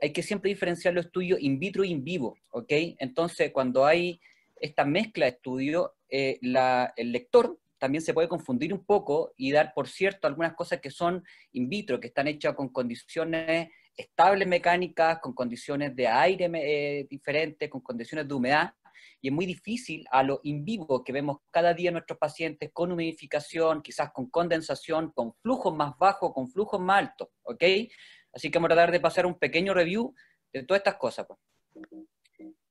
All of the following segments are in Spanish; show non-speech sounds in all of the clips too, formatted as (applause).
hay que siempre diferenciar los estudios in vitro e in vivo, ¿ok? Entonces, cuando hay esta mezcla de estudios, eh, el lector también se puede confundir un poco y dar por cierto algunas cosas que son in vitro, que están hechas con condiciones estables mecánicas, con condiciones de aire eh, diferentes, con condiciones de humedad, y es muy difícil a lo in vivo que vemos cada día nuestros pacientes con humidificación, quizás con condensación, con flujos más bajos, con flujos más altos, ¿ok? Así que vamos a tratar de pasar un pequeño review de todas estas cosas. Pues.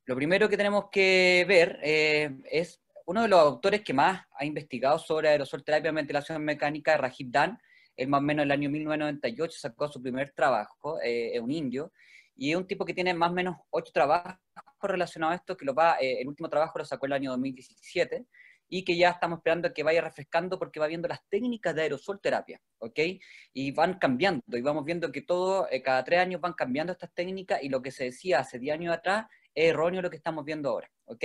Lo primero que tenemos que ver eh, es uno de los autores que más ha investigado sobre aerosol terapia y ventilación mecánica, Rajib Dan, él más o menos el año 1998 sacó su primer trabajo, eh, es un indio, y es un tipo que tiene más o menos ocho trabajos relacionados a esto, que lo va, eh, el último trabajo lo sacó en el año 2017, y que ya estamos esperando que vaya refrescando porque va viendo las técnicas de aerosol terapia, ¿ok? Y van cambiando y vamos viendo que todo, eh, cada tres años van cambiando estas técnicas y lo que se decía hace diez años atrás es erróneo lo que estamos viendo ahora, ¿ok?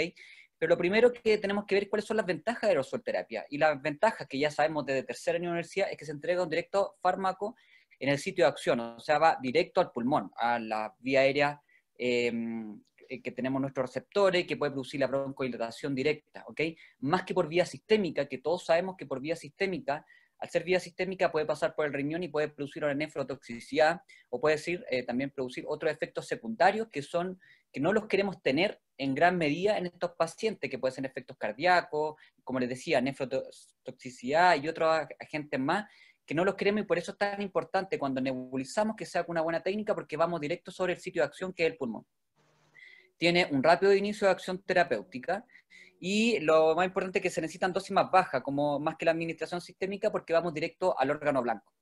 Pero lo primero que tenemos que ver cuáles son las ventajas de aerosol terapia. Y las ventajas que ya sabemos desde tercer año de universidad es que se entrega un directo fármaco en el sitio de acción, o sea, va directo al pulmón, a la vía aérea em, eh, que tenemos nuestros receptores, que puede producir la broncohidratación directa, ¿ok? Más que por vía sistémica, que todos sabemos que por vía sistémica, al ser vía sistémica puede pasar por el riñón y puede producir una nefrotoxicidad, o puede decir, eh, también producir otros efectos secundarios que son que no los queremos tener en gran medida en estos pacientes, que pueden ser efectos cardíacos, como les decía, nefrotoxicidad y otros agentes más, que no los queremos y por eso es tan importante cuando nebulizamos que sea una buena técnica porque vamos directo sobre el sitio de acción que es el pulmón tiene un rápido inicio de acción terapéutica y lo más importante es que se necesitan dosis más bajas, como más que la administración sistémica, porque vamos directo al órgano blanco,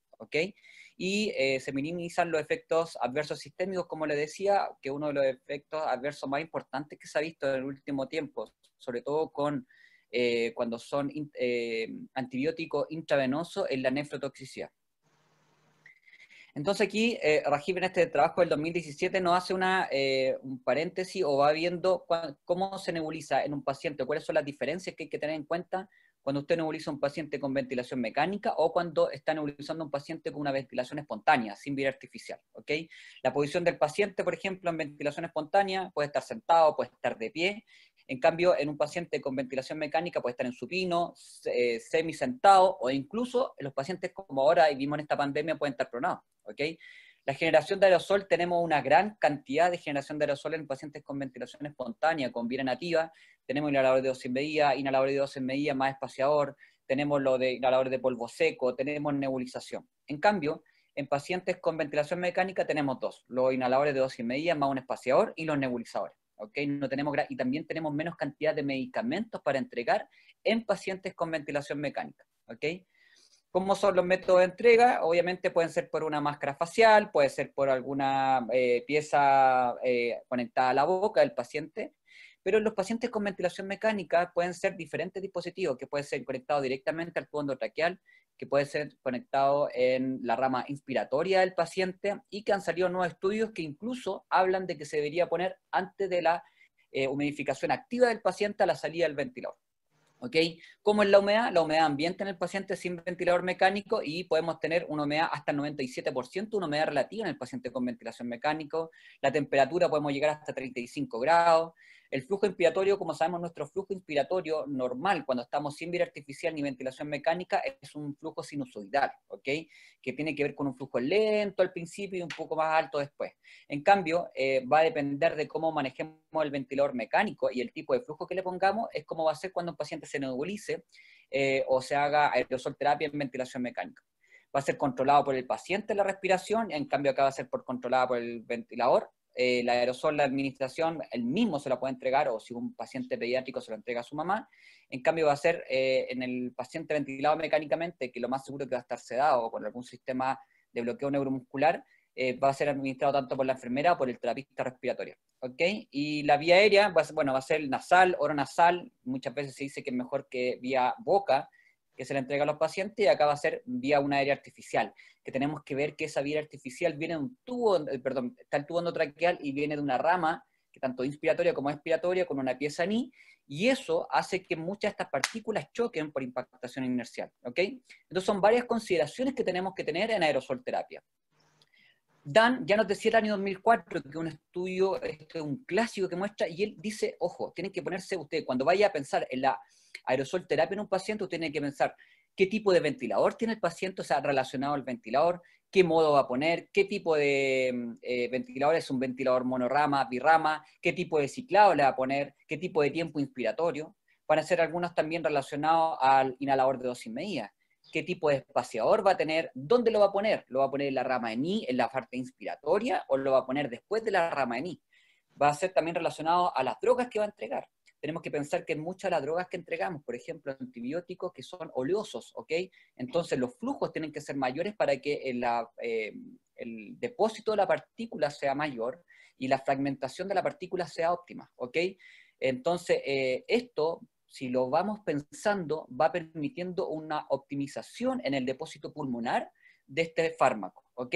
Y eh, se minimizan los efectos adversos sistémicos, como le decía, que uno de los efectos adversos más importantes que se ha visto en el último tiempo, sobre todo con eh, cuando son eh, antibióticos intravenosos, es la nefrotoxicidad. Entonces aquí eh, Rajib en este trabajo del 2017 nos hace una, eh, un paréntesis o va viendo cómo se nebuliza en un paciente, cuáles son las diferencias que hay que tener en cuenta cuando usted nebuliza un paciente con ventilación mecánica o cuando está nebulizando un paciente con una ventilación espontánea, sin vida artificial. ¿ok? La posición del paciente, por ejemplo, en ventilación espontánea puede estar sentado, puede estar de pie, en cambio, en un paciente con ventilación mecánica puede estar en supino, eh, semi sentado o incluso en los pacientes como ahora vimos en esta pandemia pueden estar pronados. La generación de aerosol, tenemos una gran cantidad de generación de aerosol en pacientes con ventilación espontánea, con vía nativa. Tenemos inhalador de dos en medida, inhalador de dos en medida más espaciador, tenemos lo de inhalador de polvo seco, tenemos nebulización. En cambio, en pacientes con ventilación mecánica tenemos dos, los inhaladores de dos y media más un espaciador y los nebulizadores y también tenemos menos cantidad de medicamentos para entregar en pacientes con ventilación mecánica, ¿Cómo son los métodos de entrega? Obviamente pueden ser por una máscara facial, puede ser por alguna eh, pieza eh, conectada a la boca del paciente, pero los pacientes con ventilación mecánica pueden ser diferentes dispositivos que pueden ser conectados directamente al fondo traqueal, que puede ser conectado en la rama inspiratoria del paciente y que han salido nuevos estudios que incluso hablan de que se debería poner antes de la humedificación eh, humidificación activa del paciente a la salida del ventilador. ¿Ok? ¿Cómo es la humedad? La humedad ambiente en el paciente sin ventilador mecánico y podemos tener una humedad hasta el 97%, una humedad relativa en el paciente con ventilación mecánico. La temperatura podemos llegar hasta 35 grados. El flujo inspiratorio, como sabemos, nuestro flujo inspiratorio normal, cuando estamos sin vida artificial ni ventilación mecánica, es un flujo sinusoidal, ¿ok? Que tiene que ver con un flujo lento al principio y un poco más alto después. En cambio, eh, va a depender de cómo manejemos el ventilador mecánico y el tipo de flujo que le pongamos, es cómo va a ser cuando un paciente se nebulice eh, o se haga aerosol terapia en ventilación mecánica va a ser controlado por el paciente la respiración, en cambio acá va a ser por, controlada por el ventilador, eh, la aerosol, la administración, el mismo se la puede entregar o si un paciente pediátrico se lo entrega a su mamá. En cambio, va a ser eh, en el paciente ventilado mecánicamente, que lo más seguro que va a estar sedado o con algún sistema de bloqueo neuromuscular, eh, va a ser administrado tanto por la enfermera o por el terapista respiratorio. Y la vía aérea va a ser, bueno, va a ser nasal, muchas veces se dice que es mejor que vía boca, que se le entrega a los pacientes y acá va a ser vía una aire artificial, que tenemos que ver que esa vía artificial viene de un tubo, eh, perdón, está el tubo endotraqueal y viene de una rama, que tanto inspiratoria como expiratoria, con una pieza ni, y eso hace que muchas de estas partículas choquen por impactación inercial, ¿ok? Entonces son varias consideraciones que tenemos que tener en aerosol terapia. Dan ya nos decía el año 2004 que un estudio, este, un clásico que muestra, y él dice, ojo, tienen que ponerse ustedes, cuando vaya a pensar en la aerosol terapia en un paciente, usted tiene que pensar qué tipo de ventilador tiene el paciente, o sea, relacionado al ventilador, qué modo va a poner, qué tipo de mm, eh, ventilador es un ventilador monorama, birrama, qué tipo de ciclado le va a poner, qué tipo de tiempo inspiratorio. Van a ser algunos también relacionados al inhalador de dosis media ¿Qué tipo de espaciador va a tener? ¿Dónde lo va a poner? ¿Lo va a poner en la rama en NI, en la parte inspiratoria, o lo va a poner después de la rama en NI? Va a ser también relacionado a las drogas que va a entregar tenemos que pensar que muchas de las drogas que entregamos, por ejemplo, antibióticos que son oleosos, ¿ok? Entonces los flujos tienen que ser mayores para que el eh, depósito de la partícula sea mayor y la fragmentación de la partícula sea óptima, ¿ok? Entonces eh, esto, si lo vamos pensando, va permitiendo una optimización en el depósito pulmonar de este fármaco. ¿ok?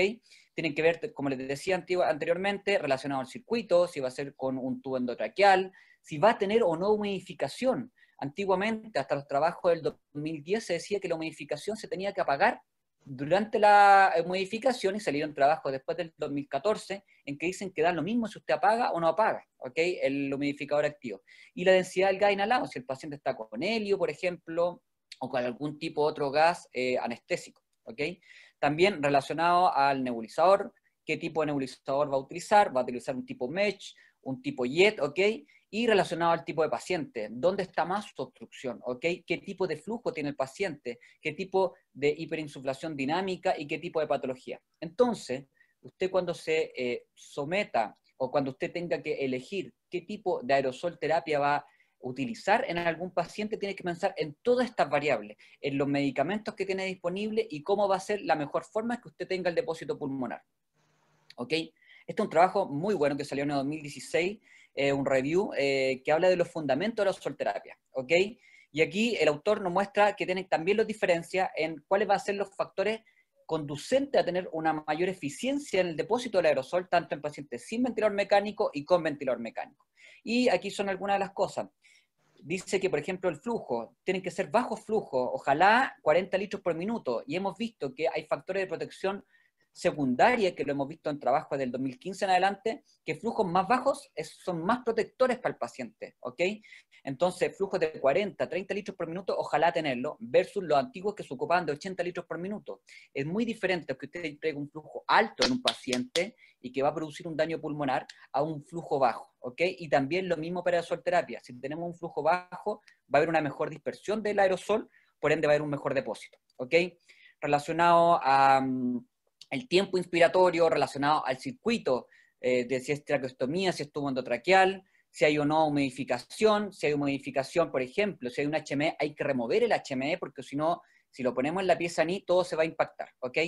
Tienen que ver, como les decía anteriormente, relacionado al circuito, si va a ser con un tubo endotraqueal, si va a tener o no humidificación. Antiguamente, hasta los trabajos del 2010, se decía que la humidificación se tenía que apagar durante la eh, humidificación y salieron trabajos después del 2014 en que dicen que da lo mismo si usted apaga o no apaga, ¿ok? El humidificador activo. Y la densidad del gas inhalado, si el paciente está con helio, por ejemplo, o con algún tipo de otro gas eh, anestésico, ¿ok? También relacionado al nebulizador, qué tipo de nebulizador va a utilizar, va a utilizar un tipo mesh, un tipo jet, ¿ok? Y relacionado al tipo de paciente, dónde está más obstrucción, ¿ok? ¿Qué tipo de flujo tiene el paciente? ¿Qué tipo de hiperinsuflación dinámica y qué tipo de patología? Entonces, usted cuando se eh, someta o cuando usted tenga que elegir qué tipo de aerosol terapia va a utilizar en algún paciente, tiene que pensar en todas estas variables, en los medicamentos que tiene disponible y cómo va a ser la mejor forma que usted tenga el depósito pulmonar. ¿Ok? Este es un trabajo muy bueno que salió en el 2016, eh, un review eh, que habla de los fundamentos de la solterapia ¿Ok? Y aquí el autor nos muestra que tiene también las diferencias en cuáles van a ser los factores conducentes a tener una mayor eficiencia en el depósito del aerosol, tanto en pacientes sin ventilador mecánico y con ventilador mecánico. Y aquí son algunas de las cosas dice que, por ejemplo, el flujo, tienen que ser bajo flujo, ojalá 40 litros por minuto, y hemos visto que hay factores de protección secundaria, que lo hemos visto en trabajos del 2015 en adelante, que flujos más bajos son más protectores para el paciente, ¿ok? Entonces, flujos de 40, 30 litros por minuto, ojalá tenerlo, versus los antiguos que se ocupaban de 80 litros por minuto. Es muy diferente que usted entregue un flujo alto en un paciente y que va a producir un daño pulmonar a un flujo bajo, ¿ok? Y también lo mismo para la solterapia. Si tenemos un flujo bajo, va a haber una mejor dispersión del aerosol, por ende va a haber un mejor depósito, ¿ok? Relacionado a... Mm, el tiempo inspiratorio relacionado al circuito, eh, de si es traqueostomía, si es tubo endotraqueal, si hay o no humidificación, si hay humidificación, por ejemplo, si hay un HME, hay que remover el HME porque si no si lo ponemos en la pieza ni, todo se va a impactar, ¿ok?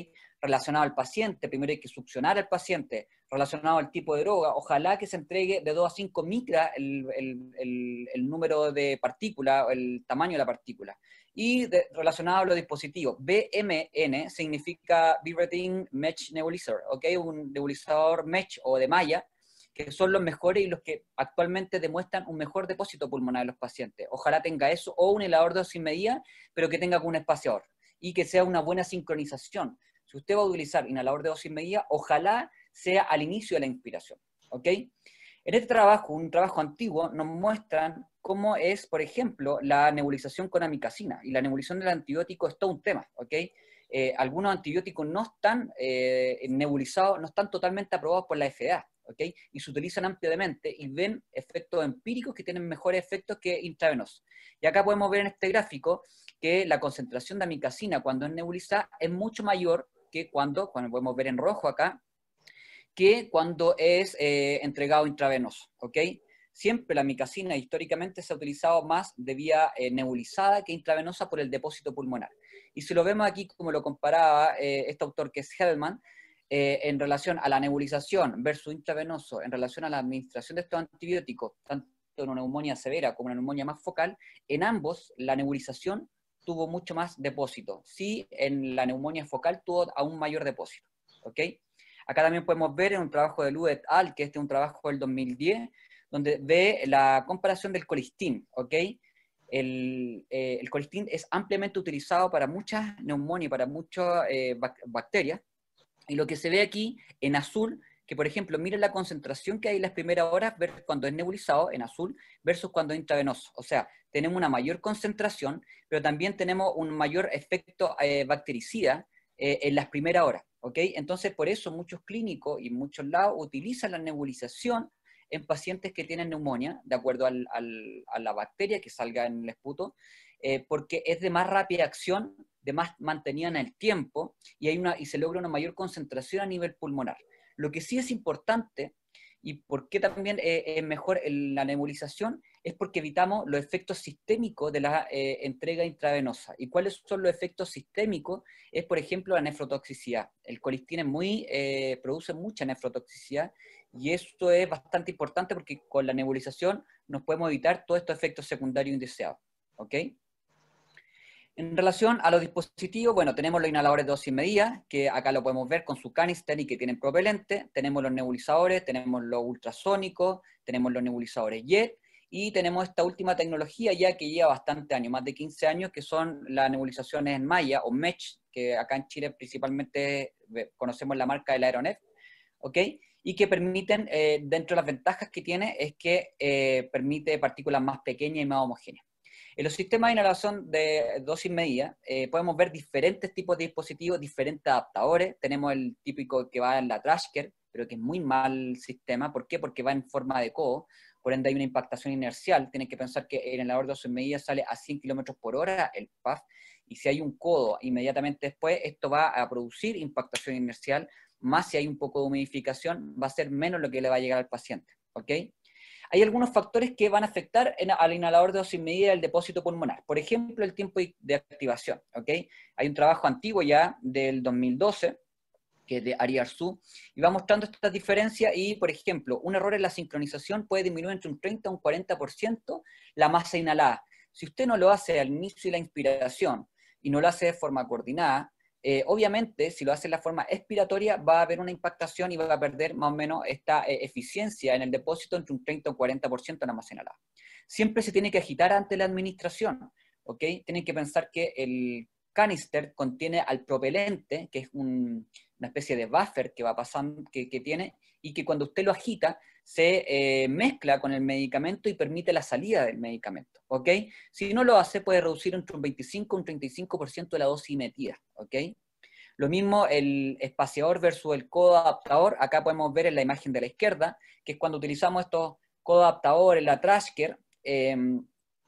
Relacionado al paciente, primero hay que succionar al paciente, relacionado al tipo de droga, ojalá que se entregue de 2 a 5 micras el, el, el, número de partícula, el tamaño de la partícula. Y relacionado a los dispositivos, BMN significa Vibrating Mesh Nebulizer, ¿ok? Un nebulizador mesh o de malla, que son los mejores y los que actualmente demuestran un mejor depósito pulmonar de los pacientes. Ojalá tenga eso o un inhalador de dosis medida, pero que tenga un espaciador y que sea una buena sincronización. Si usted va a utilizar inhalador de dosis medida, ojalá sea al inicio de la inspiración. ¿ok? En este trabajo, un trabajo antiguo, nos muestran cómo es, por ejemplo, la nebulización con amicacina. Y la nebulización del antibiótico es todo un tema. ¿ok? Eh, algunos antibióticos no están eh, nebulizados, no están totalmente aprobados por la FDA y se utilizan ampliamente y ven efectos empíricos que tienen mejores efectos que intravenosos. Y acá podemos ver en este gráfico que la concentración de amicacina cuando es nebulizada es mucho mayor que cuando, cuando podemos ver en rojo acá, que cuando es eh, entregado intravenoso. ¿ok? Siempre la micacina históricamente se ha utilizado más de vía eh, nebulizada que intravenosa por el depósito pulmonar. Y si lo vemos aquí, como lo comparaba eh, este autor que es Hellman. Eh, en relación a la nebulización versus intravenoso, en relación a la administración de estos antibióticos, tanto en una neumonía severa como en una neumonía más focal, en ambos la nebulización tuvo mucho más depósito. Sí, en la neumonía focal tuvo aún mayor depósito. Okay. Acá también podemos ver en un trabajo de Lu et al, que este es un trabajo del 2010, donde ve la comparación del colistín. Okay. El, eh, colistín es ampliamente utilizado para muchas neumonías, para muchas eh, bacterias, y lo que se ve aquí en azul, que por ejemplo, miren la concentración que hay en las primeras horas cuando es nebulizado en azul versus cuando es intravenoso. O sea, tenemos una mayor concentración, pero también tenemos un mayor efecto eh, bactericida eh, en las primeras horas. ¿ok? Entonces, por eso muchos clínicos y muchos lados utilizan la nebulización en pacientes que tienen neumonía, de acuerdo a la bacteria que salga en el esputo, eh, porque es de más rápida acción de más mantenida en el tiempo y, hay una, y se logra una mayor concentración a nivel pulmonar. Lo que sí es importante y por qué también eh, es mejor la nebulización es porque evitamos los efectos sistémicos de la eh, entrega intravenosa. ¿Y cuáles son los efectos sistémicos? Es, por ejemplo, la nefrotoxicidad. El colistín eh, produce mucha nefrotoxicidad y esto es bastante importante porque con la nebulización nos podemos evitar todos estos efectos secundarios indeseados. ¿Ok? En relación a los dispositivos, bueno, tenemos los inhaladores de dosis medida, que acá lo podemos ver con su canister y que tienen propelente, tenemos los nebulizadores, tenemos los ultrasónicos, tenemos los nebulizadores JET, y tenemos esta última tecnología ya que lleva bastante años, más de 15 años, que son las nebulizaciones en o Mesh, que acá en Chile principalmente eh, conocemos la marca del Aeronet, ¿ok? Y que permiten, eh, dentro de las ventajas que tiene, es que eh, permite partículas más pequeñas y más homogéneas. En los sistemas de inhalación de dosis media eh, podemos ver diferentes tipos de dispositivos, diferentes adaptadores. Tenemos el típico que va en la Trasker, pero que es muy mal sistema. ¿Por qué? Porque va en forma de codo. Por ende, hay una impactación inercial. Tienen que pensar que el inhalador de dosis media sale a 100 km por hora el PAF. Y si hay un codo inmediatamente después, esto va a producir impactación inercial. Más si hay un poco de humidificación, va a ser menos lo que le va a llegar al paciente. ¿Ok? hay algunos factores que van a afectar al inhalador de dosis medida del depósito pulmonar. Por ejemplo, el tiempo de activación. ¿okay? Hay un trabajo antiguo ya del 2012 que es de Ariarzu, y va mostrando estas diferencias y, por ejemplo, un error en la sincronización puede disminuir entre un 30 y un 40% la masa inhalada. Si usted no lo hace al inicio y la inspiración y no lo hace de forma coordinada, eh, obviamente, si lo hace de la forma expiratoria, va a haber una impactación y va a perder más o menos esta eh, eficiencia en el depósito entre un 30 o un 40% en almacenada. Siempre se tiene que agitar ante la administración, ¿ok? Tienen que pensar que el canister contiene al propelente, que es una especie de buffer que va pasando, que, tiene, y que cuando usted lo agita, se eh, mezcla con el medicamento y permite la salida del medicamento, ¿ok? Si no lo hace, puede reducir entre un 25 y un 35% de la dosis metida, ¿ok? Lo mismo el espaciador versus el co-adaptador, acá podemos ver en la imagen de la izquierda, que es cuando utilizamos estos co-adaptadores, la trasker, em,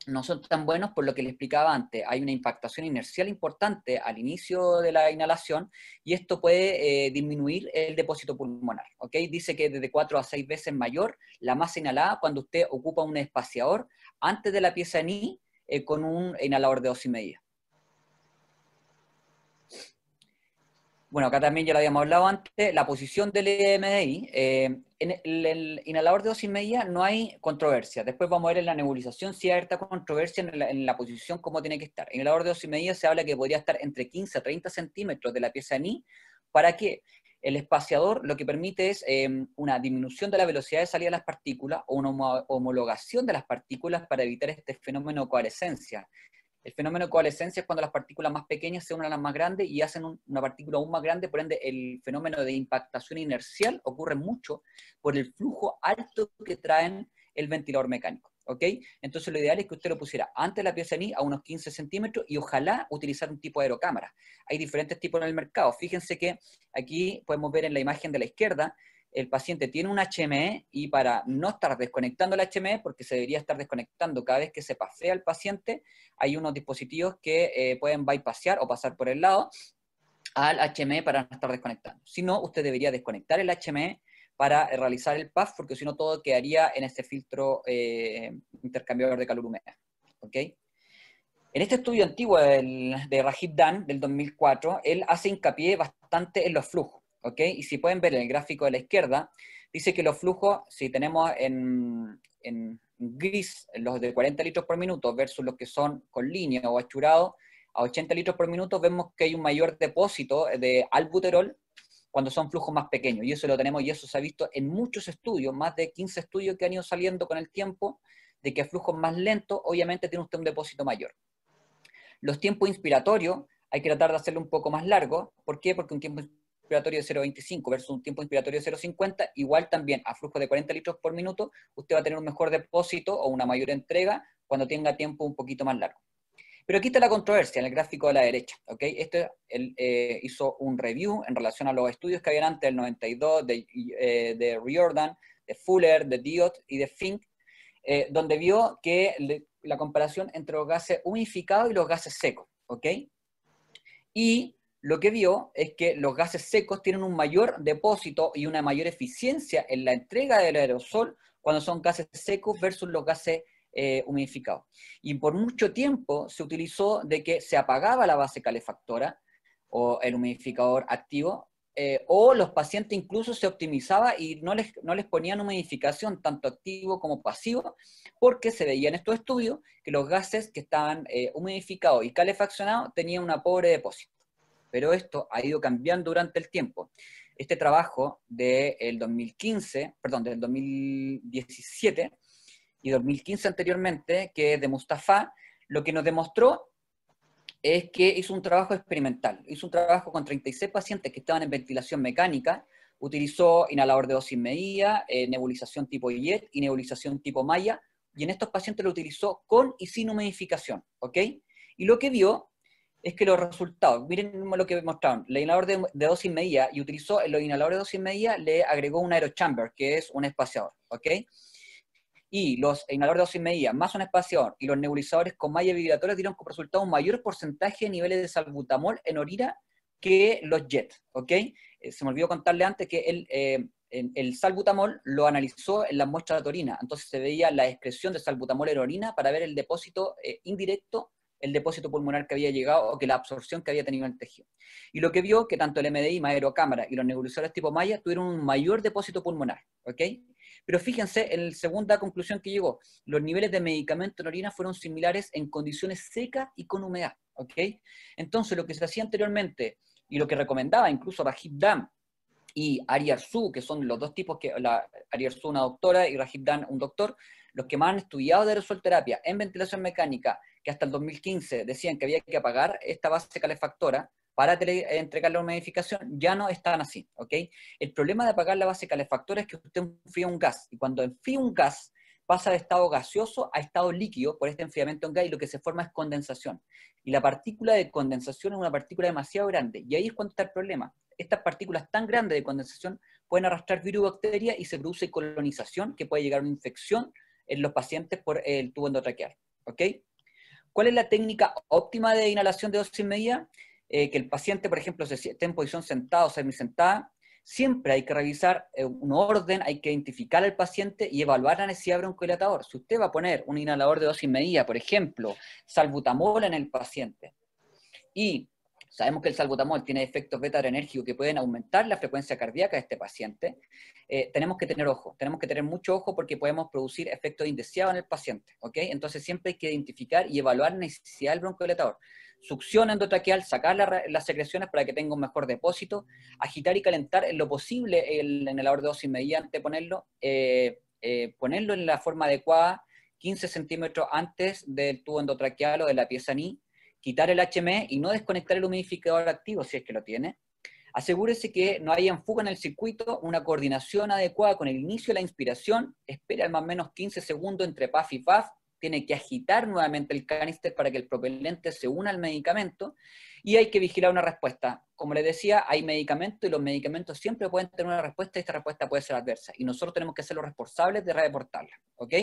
no son tan buenos por lo que le explicaba antes. Hay una impactación inercial importante al inicio de la inhalación y esto puede eh, disminuir el depósito pulmonar. Dice que de 4 a 6 veces mayor la masa inhalada cuando usted ocupa un espaciador antes de la pieza NI eh, con un inhalador de y media. Bueno, acá también ya lo habíamos hablado antes, la posición del EMDI. Eh, en el, inhalador de dosis media no hay controversia. Después vamos a ver en la nebulización si hay esta controversia en la, posición, cómo tiene que estar. En el inhalador de dosis media se habla que podría estar entre 15 a 30 centímetros de la pieza NI. ¿Para que El espaciador lo que permite es eh, una disminución de la velocidad de salida de las partículas o una homologación de las partículas para evitar este fenómeno de coalescencia. El fenómeno de coalescencia es cuando las partículas más pequeñas se unen a las más grandes y hacen una partícula aún más grande, por ende el fenómeno de impactación inercial ocurre mucho por el flujo alto que traen el ventilador mecánico. Entonces lo ideal es que usted lo pusiera antes de la pieza ni a unos 15 centímetros y ojalá utilizar un tipo de aerocámara. Hay diferentes tipos en el mercado. Fíjense que aquí podemos ver en la imagen de la izquierda el paciente tiene un HME y para no estar desconectando el HME, porque se debería estar desconectando cada vez que se pasea el paciente, hay unos dispositivos que eh, pueden bypassear o pasar por el lado al HME para no estar desconectando. Si no, usted debería desconectar el HME para eh, realizar el PAF, porque si no todo quedaría en este filtro eh, intercambiador de calor humedad. En este estudio antiguo de Rajib Dan, del 2004, él hace hincapié bastante en los flujos y si pueden ver el gráfico de la izquierda, dice que los flujos, si tenemos en, en gris los de 40 litros por minuto versus los que son con línea o achurado, a 80 litros por minuto vemos que hay un mayor depósito de albuterol cuando son flujos más pequeños. Y eso lo tenemos y eso se ha visto en muchos estudios, más de 15 estudios que han ido saliendo con el tiempo, de que flujos más lentos obviamente tiene usted un depósito mayor. Los tiempos inspiratorios hay que tratar de hacerlo un poco más largo. ¿Por qué? Porque un tiempo inspiratorio de 0.25 versus un tiempo inspiratorio de 0.50, igual también a flujo de 40 litros por minuto, usted va a tener un mejor depósito o una mayor entrega cuando tenga tiempo un poquito más largo. Pero aquí está la controversia en el gráfico de la derecha. ¿ok? Este él, eh, hizo un review en relación a los estudios que habían antes del 92 de, eh, de Riordan, de Fuller, de Diot y de Fink, eh, donde vio que la comparación entre los gases unificados y los gases secos. ¿ok? Y lo que vio es que los gases secos tienen un mayor depósito y una mayor eficiencia en la entrega del aerosol cuando son gases secos versus los gases eh, humidificados. Y por mucho tiempo se utilizó de que se apagaba la base calefactora o el humidificador activo, eh, o los pacientes incluso se optimizaba y no les, no les ponían humidificación tanto activo como pasivo, porque se veía en estos estudios que los gases que estaban eh, humidificados y calefaccionados tenían una pobre depósito pero esto ha ido cambiando durante el tiempo. Este trabajo del 2015, perdón, del 2017 y 2015 anteriormente, que es de Mustafa, lo que nos demostró es que hizo un trabajo experimental. Hizo un trabajo con 36 pacientes que estaban en ventilación mecánica, utilizó inhalador de dosis media, eh, nebulización tipo IET y nebulización tipo Maya, y en estos pacientes lo utilizó con y sin humidificación, ¿ok? Y lo que vio es que los resultados, miren lo que mostraron, el inhalador de, dosis media y utilizó el inhalador de dosis media, le agregó un aerochamber, que es un espaciador, ¿ok? Y los inhaladores de dosis media más un espaciador y los nebulizadores con malla vibratoria dieron como resultado un mayor porcentaje de niveles de salbutamol en orina que los JET, ¿ok? Eh, se me olvidó contarle antes que el, eh, el salbutamol lo analizó en la muestra de orina, entonces se veía la excreción de salbutamol en orina para ver el depósito eh, indirecto el depósito pulmonar que había llegado o que la absorción que había tenido el tejido. Y lo que vio que tanto el MDI, Cámara y los nebulizadores tipo Maya tuvieron un mayor depósito pulmonar, ¿ok? Pero fíjense en la segunda conclusión que llegó, los niveles de medicamento en orina fueron similares en condiciones secas y con humedad, ¿ok? Entonces lo que se hacía anteriormente y lo que recomendaba incluso Rajib Dam y Su que son los dos tipos que, la, una doctora y Rajib Dan un doctor, los que más han estudiado de aerosolterapia en ventilación mecánica, que hasta el 2015 decían que había que apagar esta base calefactora para entregar la edificación, ya no están así, ¿ok? El problema de apagar la base calefactora es que usted enfría un gas, y cuando enfría un gas, pasa de estado gaseoso a estado líquido por este enfriamiento en gas y lo que se forma es condensación. Y la partícula de condensación es una partícula demasiado grande y ahí es cuando está el problema. Estas partículas tan grandes de condensación pueden arrastrar virus y bacterias y se produce colonización que puede llegar a una infección en los pacientes por el tubo endotraqueal. ¿Ok? ¿Cuál es la técnica óptima de inhalación de dosis media? Eh, que el paciente, por ejemplo, esté en posición sentada o semisentada. Siempre hay que revisar eh, un orden, hay que identificar al paciente y evaluar la necesidad de broncodilatador. Si usted va a poner un inhalador de dosis media, por ejemplo, salbutamol en el paciente, y Sabemos que el salbutamol tiene efectos beta-adrenérgicos que pueden aumentar la frecuencia cardíaca de este paciente. Eh, tenemos que tener ojo, tenemos que tener mucho ojo porque podemos producir efectos indeseados en el paciente. ¿ok? Entonces siempre hay que identificar y evaluar la necesidad del broncodilatador. Succión endotraqueal, sacar las secreciones para que tenga un mejor depósito, agitar y calentar en lo posible el, en el dosis mediante ponerlo, eh, eh, ponerlo en la forma adecuada, 15 centímetros antes del tubo endotraqueal o de la pieza NI, quitar el HME y no desconectar el humidificador activo si es que lo tiene. Asegúrese que no haya en fuga en el circuito, una coordinación adecuada con el inicio de la inspiración, espere al más o menos 15 segundos entre PAF y puff, tiene que agitar nuevamente el canister para que el propelente se una al medicamento y hay que vigilar una respuesta. Como les decía, hay medicamentos y los medicamentos siempre pueden tener una respuesta y esta respuesta puede ser adversa y nosotros tenemos que ser los responsables de reportarla, ¿ok?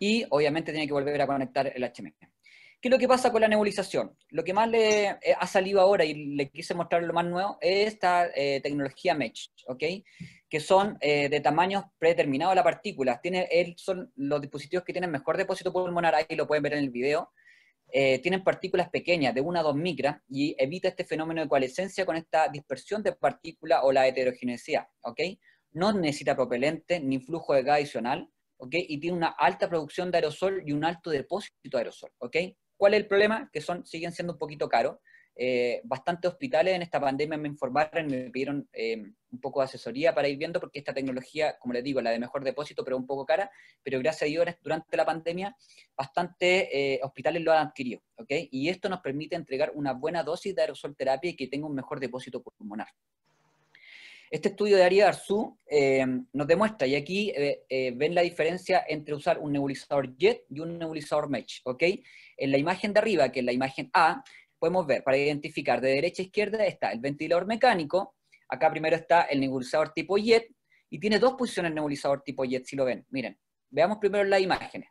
Y obviamente tiene que volver a conectar el HME. ¿Qué lo que pasa con la nebulización? Lo que más le eh, ha salido ahora y le quise mostrar lo más nuevo es esta eh, tecnología MESH, ¿ok? Que son eh, de tamaños predeterminados a la partícula. son los dispositivos que tienen mejor depósito pulmonar, ahí lo pueden ver en el video. tienen partículas pequeñas, de 1 a 2 micras, y evita este fenómeno de coalescencia con esta dispersión de partículas o la heterogeneidad, ¿ok? No necesita propelente ni flujo de gas adicional, ¿ok? Y tiene una alta producción de aerosol y un alto depósito de aerosol, ¿ok? ¿Cuál es el problema? Que son, siguen siendo un poquito caros. Eh, bastantes hospitales en esta pandemia me informaron, me pidieron eh, un poco de asesoría para ir viendo, porque esta tecnología, como les digo, la de mejor depósito, pero un poco cara, pero gracias a Dios durante la pandemia bastantes eh, hospitales lo han adquirido, Y esto nos permite entregar una buena dosis de aerosol terapia y que tenga un mejor depósito pulmonar, este estudio de Ari Arzu eh, nos demuestra, y aquí eh, eh, ven la diferencia entre usar un nebulizador JET y un nebulizador MESH, ¿ok? En la imagen de arriba, que es la imagen A, podemos ver, para identificar de derecha a izquierda está el ventilador mecánico, acá primero está el nebulizador tipo JET, y tiene dos posiciones el nebulizador tipo JET, si lo ven, miren. Veamos primero las imágenes.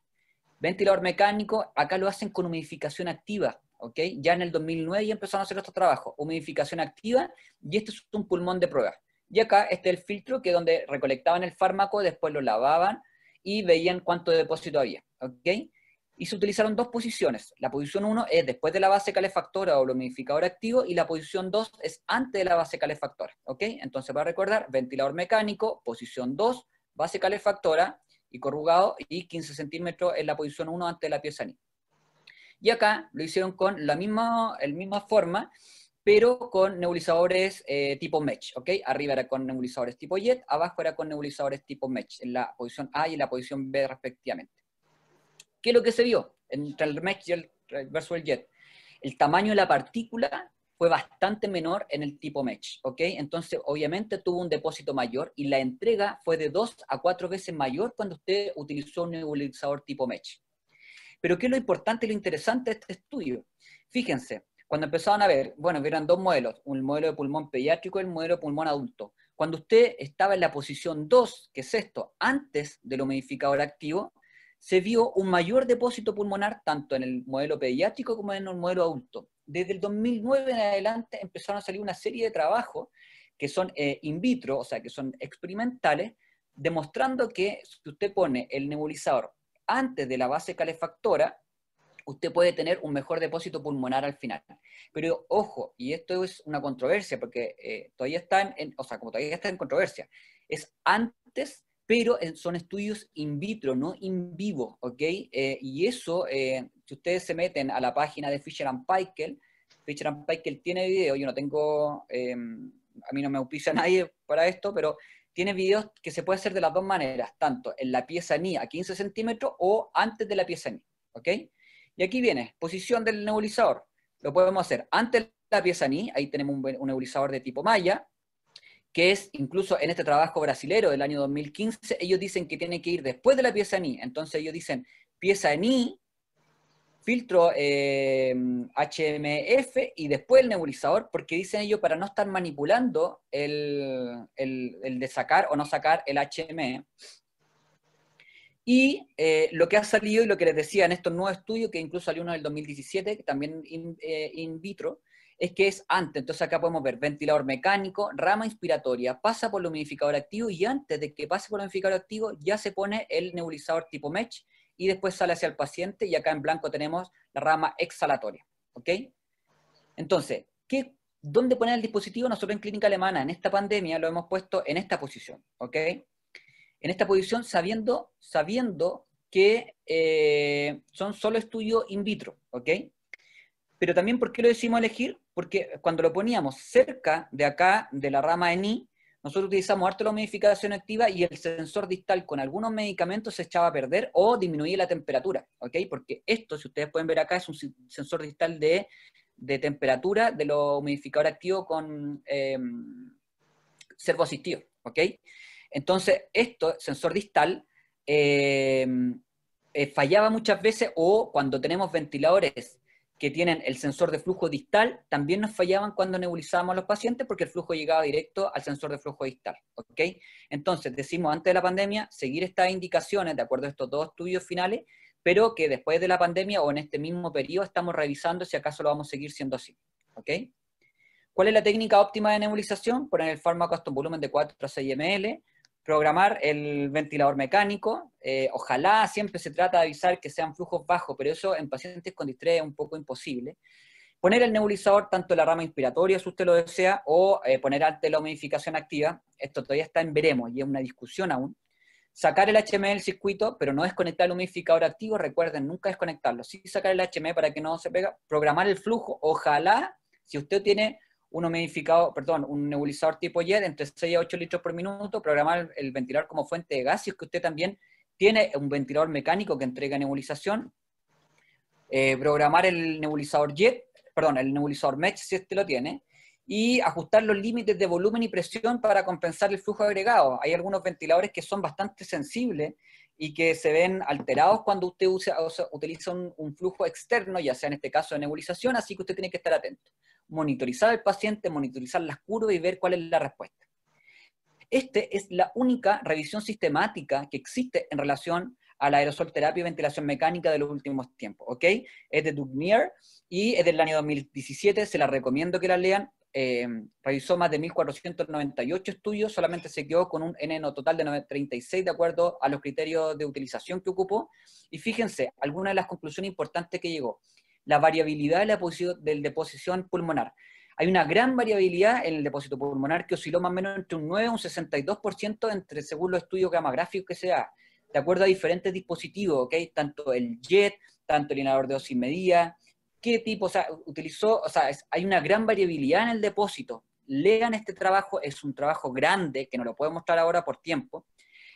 Ventilador mecánico, acá lo hacen con humidificación activa, ¿ok? Ya en el 2009 ya empezaron a hacer nuestro trabajo, humidificación activa, y este es un pulmón de prueba. Y acá este el filtro que donde recolectaban el fármaco, después lo lavaban y veían cuánto depósito había. okay Y se utilizaron dos posiciones. La posición 1 es después de la base calefactora o humidificador activo y la posición 2 es antes de la base calefactora. okay Entonces, para recordar, ventilador mecánico, posición 2, base calefactora y corrugado y 15 centímetros en la posición 1 antes de la pieza ni. Y acá lo hicieron con la misma, el misma forma pero con nebulizadores eh, tipo mesh, ¿ok? Arriba era con nebulizadores tipo jet, abajo era con nebulizadores tipo mesh, en la posición A y en la posición B respectivamente. ¿Qué es lo que se vio entre el mesh y el, versus el jet? El tamaño de la partícula fue bastante menor en el tipo mesh, ¿ok? Entonces, obviamente tuvo un depósito mayor y la entrega fue de dos a cuatro veces mayor cuando usted utilizó un nebulizador tipo mesh. Pero ¿qué es lo importante y lo interesante de este estudio? Fíjense, cuando empezaron a ver, bueno, eran dos modelos, un modelo de pulmón pediátrico y el modelo de pulmón adulto. Cuando usted estaba en la posición 2, que es esto, antes del humidificador activo, se vio un mayor depósito pulmonar tanto en el modelo pediátrico como en el modelo adulto. Desde el 2009 en adelante empezaron a salir una serie de trabajos que son eh, in vitro, o sea, que son experimentales, demostrando que si usted pone el nebulizador antes de la base calefactora, usted puede tener un mejor depósito pulmonar al final. Pero ojo, y esto es una controversia, porque eh, todavía está en, o sea, como todavía está en controversia, es antes, pero son estudios in vitro, no in vivo, ¿ok? Eh, y eso, eh, si ustedes se meten a la página de Fisher and Paykel, Fisher and Paykel tiene video, yo no tengo, em, a mí no me auspicia (laughs) nadie para esto, pero tiene videos que se puede hacer de las dos maneras, tanto en la pieza ni a 15 centímetros o antes de la pieza ni, ¿ok? Y aquí viene, posición del nebulizador. Lo podemos hacer de la pieza ni, ahí tenemos un, nebulizador de tipo maya, que es incluso en este trabajo brasilero del año 2015, ellos dicen que tiene que ir después de la pieza ni. Entonces ellos dicen pieza ni, filtro HMF eh, y después el nebulizador, porque dicen ellos para no estar manipulando el, el de sacar o no sacar el HMF, e, y eh, lo que ha salido y lo que les decía en estos nuevos estudios, que incluso salió uno del 2017, que también eh, in, vitro, es que es antes. Entonces acá podemos ver ventilador mecánico, rama inspiratoria, pasa por el humidificador activo y antes de que pase por el humidificador activo ya se pone el nebulizador tipo MECH y después sale hacia el paciente y acá en blanco tenemos la rama exhalatoria. ¿Ok? Entonces, ¿dónde poner el dispositivo? Nosotros en Clínica Alemana en esta pandemia lo hemos puesto en esta posición. ¿Ok? en esta posición sabiendo, sabiendo que eh, son solo estudios in vitro, ¿ok? Pero también, ¿por qué lo decimos elegir? Porque cuando lo poníamos cerca de acá, de la rama ENI, nosotros utilizamos harto la humidificación activa y el sensor distal con algunos medicamentos se echaba a perder o disminuía la temperatura, ¿ok? Porque esto, si ustedes pueden ver acá, es un sensor distal de, temperatura de lo humidificador activo con eh, asistido. ¿ok? Entonces, esto, sensor distal, eh, eh, fallaba muchas veces o cuando tenemos ventiladores que tienen el sensor de flujo distal, también nos fallaban cuando nebulizábamos a los pacientes porque el flujo llegaba directo al sensor de flujo distal. Entonces, decimos antes de la pandemia, seguir estas indicaciones de acuerdo a estos dos estudios finales, pero que después de la pandemia o en este mismo periodo estamos revisando si acaso lo vamos a seguir siendo así. ¿Cuál es la técnica óptima de nebulización? Poner el fármaco hasta un volumen de 4 a 6 ml, programar el ventilador mecánico. Eh, ojalá siempre se trata de avisar que sean flujos bajos, pero eso en pacientes con distrés es un poco imposible. Poner el nebulizador tanto en la rama inspiratoria, si usted lo desea, o eh, poner ante la humidificación activa. Esto todavía está en veremos y es una discusión aún. Sacar el HME del circuito, pero no desconectar el humidificador activo. Recuerden, nunca desconectarlo. Sí sacar el HME para que no se pega. Programar el flujo. Ojalá, si usted tiene un perdón, un nebulizador tipo jet entre 6 a 8 litros por minuto, programar el ventilador como fuente de gas, si es que usted también tiene un ventilador mecánico que entrega nebulización, eh, programar el nebulizador jet, perdón, el nebulizador METS, si este lo tiene, y ajustar los límites de volumen y presión para compensar el flujo agregado. Hay algunos ventiladores que son bastante sensibles y que se ven alterados cuando usted usa, utiliza un, flujo externo, ya sea en este caso de nebulización, así que usted tiene que estar atento monitorizar al paciente, monitorizar las curvas y ver cuál es la respuesta. Esta es la única revisión sistemática que existe en relación a la aerosol terapia y ventilación mecánica de los últimos tiempos, ¿ok? Es de Dugnier y es del año 2017, se la recomiendo que la lean. Eh, revisó más de 1.498 estudios, solamente se quedó con un N total de 36 de acuerdo a los criterios de utilización que ocupó. Y fíjense, algunas de las conclusiones importantes que llegó la variabilidad de la del deposición pulmonar. Hay una gran variabilidad en el depósito pulmonar que osciló más o menos entre un 9 y un 62% entre, según los estudios gamagráficos que se da, de acuerdo a diferentes dispositivos, Tanto el JET, tanto el inhalador de dosis media. qué tipo, o utilizó, o sea, hay una gran variabilidad en el depósito. Lean este trabajo, es un trabajo grande, que no lo puedo mostrar ahora por tiempo,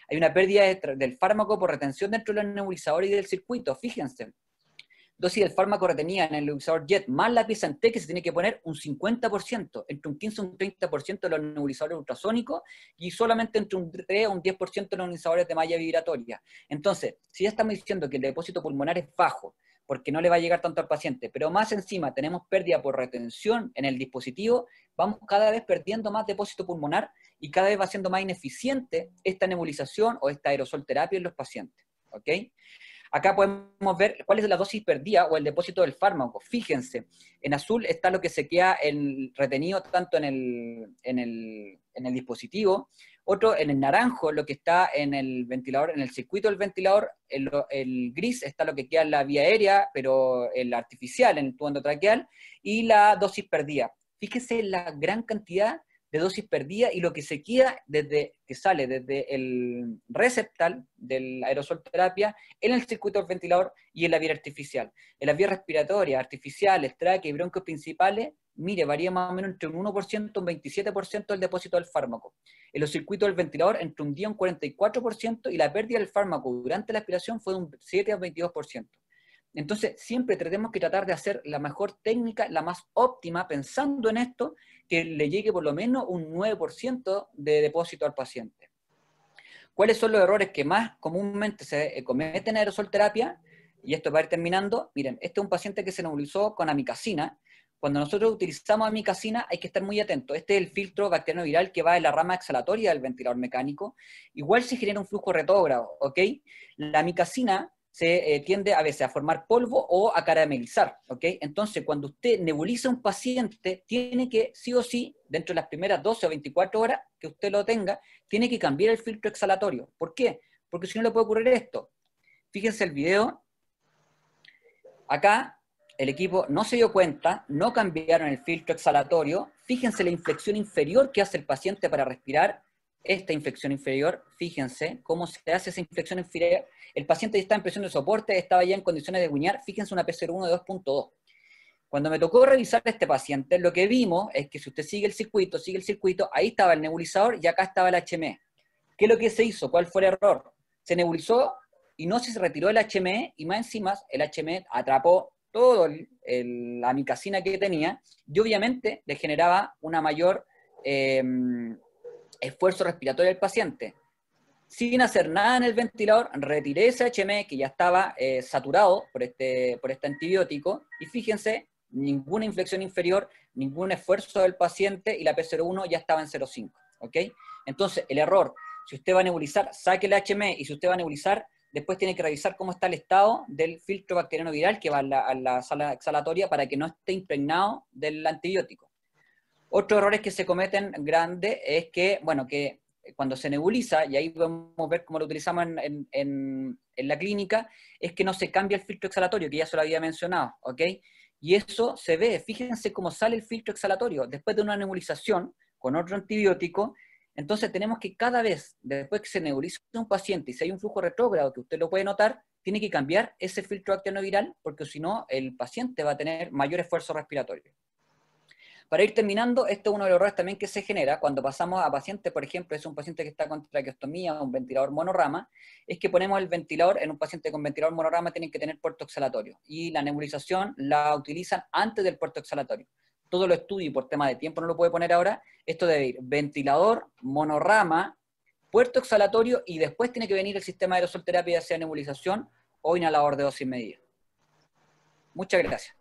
hay una pérdida del fármaco por retención dentro del nebulizador y del circuito, fíjense dosis del fármaco retenía en el nebulizador JET más la pieza en que se tiene que poner un 50%, entre un 15 y un 30% de los nebulizadores ultrasónicos y solamente entre un 3 o un 10% de los nebulizadores de malla vibratoria. Entonces, si ya estamos diciendo que el depósito pulmonar es bajo, porque no le va a llegar tanto al paciente, pero más encima tenemos pérdida por retención en el dispositivo, vamos cada vez perdiendo más depósito pulmonar y cada vez va siendo más ineficiente esta nebulización o esta aerosol terapia en los pacientes. ¿ok? Acá podemos ver cuál es la dosis perdida o el depósito del fármaco. Fíjense, en azul está lo que se queda retenido tanto en el, en, el, en el dispositivo, otro en el naranjo, lo que está en el ventilador, en el circuito del ventilador, el, gris está lo que queda en la vía aérea, pero el artificial, en el tubo endotraqueal, y la dosis perdida. Fíjense la gran cantidad de dosis perdida y lo que se queda desde que sale desde el receptal del aerosol terapia en el circuito del ventilador y en la vía artificial. En las vías respiratorias, artificiales, tráquea y bronquios principales, mire, varía más o menos entre un 1% y un 27% del depósito del fármaco. En los circuitos del ventilador, entre un día un 44% y la pérdida del fármaco durante la aspiración fue de un 7 a un 22%. Entonces, siempre tratemos que tratar de hacer la mejor técnica, la más óptima, pensando en esto, que le llegue por lo menos un 9% de depósito al paciente. ¿Cuáles son los errores que más comúnmente se eh, cometen en aerosol terapia? Y esto va a ir terminando. Miren, este es un paciente que se nebulizó con amicacina. Cuando nosotros utilizamos amicacina hay que estar muy atento. Este es el filtro bacteriano viral que va en la rama exhalatoria del ventilador mecánico. Igual se genera un flujo retógrado, ¿ok? La amicacina se eh, tiende a veces a formar polvo o a caramelizar, Entonces, cuando usted nebuliza a un paciente, tiene que, sí o sí, dentro de las primeras 12 o 24 horas que usted lo tenga, tiene que cambiar el filtro exhalatorio. ¿Por qué? Porque si no le puede ocurrir esto. Fíjense el video. Acá el equipo no se dio cuenta, no cambiaron el filtro exhalatorio. Fíjense la inflexión inferior que hace el paciente para respirar esta infección inferior, fíjense cómo se hace esa infección inferior. El paciente ya está en presión de soporte, estaba ya en condiciones de guiñar, fíjense una PCR1 de 2.2. Cuando me tocó revisar a este paciente, lo que vimos es que si usted sigue el circuito, sigue el circuito, ahí estaba el nebulizador y acá estaba el HME. ¿Qué es lo que se hizo? ¿Cuál fue el error? Se nebulizó y no se retiró el HME y más encima el HME atrapó toda la micasina que tenía y obviamente le generaba una mayor... Eh, esfuerzo respiratorio del paciente. Sin hacer nada en el ventilador, retiré ese HME que ya estaba eh, saturado por este, por este antibiótico y fíjense, ninguna inflexión inferior, ningún esfuerzo del paciente y la P01 ya estaba en 0,5. ¿ok? Entonces, el error, si usted va a nebulizar, saque el HME y si usted va a nebulizar, después tiene que revisar cómo está el estado del filtro bacteriano viral que va a la, a la sala exhalatoria para que no esté impregnado del antibiótico. Otro errores que se cometen grande es que, bueno, que cuando se nebuliza, y ahí podemos ver cómo lo utilizamos en, la clínica, es que no se cambia el filtro exhalatorio, que ya se lo había mencionado, ¿ok? Y eso se ve, fíjense cómo sale el filtro exhalatorio después de una nebulización con otro antibiótico. Entonces tenemos que cada vez, después que se nebuliza un paciente y si hay un flujo retrógrado, que usted lo puede notar, tiene que cambiar ese filtro actiano viral, porque si no, el paciente va a tener mayor esfuerzo respiratorio. Para ir terminando, esto es uno de los errores también que se genera cuando pasamos a pacientes, por ejemplo, es un paciente que está con traqueostomía o un ventilador monorama, es que ponemos el ventilador en un paciente con ventilador monorama tienen que tener puerto exhalatorio y la nebulización la utilizan antes del puerto exhalatorio. Todo lo estudio por tema de tiempo no lo puedo poner ahora. Esto debe ir ventilador, monorama, puerto exhalatorio y después tiene que venir el sistema de aerosolterapia, ya sea nebulización o inhalador de dosis medida. Muchas gracias.